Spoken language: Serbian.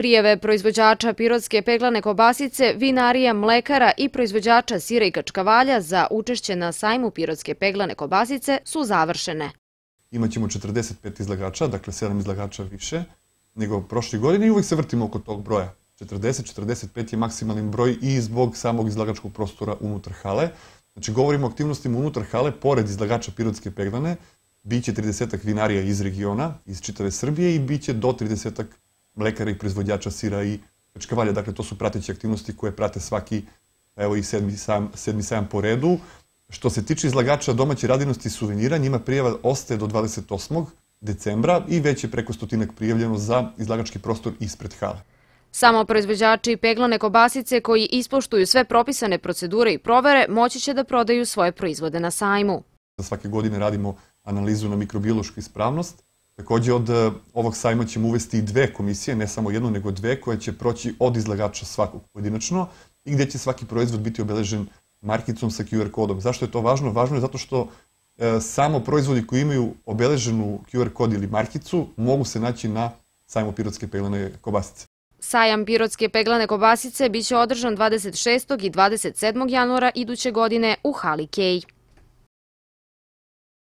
Prijeve proizvođača pirotske peglane kobasice, vinarija, mlekara i proizvođača sira i kačkavalja za učešće na sajmu pirotske peglane kobasice su završene. Imaćemo 45 izlagača, dakle 7 izlagača više nego prošle godine i uvek se vrtimo oko tog broja. 40-45 je maksimalni broj i zbog samog izlagačkog prostora unutar hale. Znači, govorimo o aktivnostima unutar hale, pored izlagača Pirotske peglane, bit će 30 vinarija iz regiona, iz čitave Srbije i bit će do 30 mlekara i proizvodjača sira i čkavalja. Dakle, to su prateće aktivnosti koje prate svaki, evo i sedmi sajam, sedmi sajam po redu. Što se tiče izlagača domaće radinosti i suvenira, njima prijava ostaje do 28. decembra i već je preko stotinak prijavljeno za izlagački prostor ispred hale. Samo proizvođači peglane kobasice koji ispoštuju sve propisane procedure i provere moći će da prodaju svoje proizvode na sajmu. Za Svake godine radimo analizu na mikrobiološku ispravnost Takođe, od e, ovog sajma ćemo uvesti i dve komisije, ne samo jednu, nego dve, koje će proći od izlagača svakog pojedinačno i gde će svaki proizvod biti obeležen markicom sa QR kodom. Zašto je to važno? Važno je zato što e, samo proizvodi koji imaju obeleženu QR kod ili markicu mogu se naći na sajmu Pirotske pelene kobasice. Sajam Pirotske peglane kobasice biće održan 26. i 27. januara iduće godine u Hali Kej.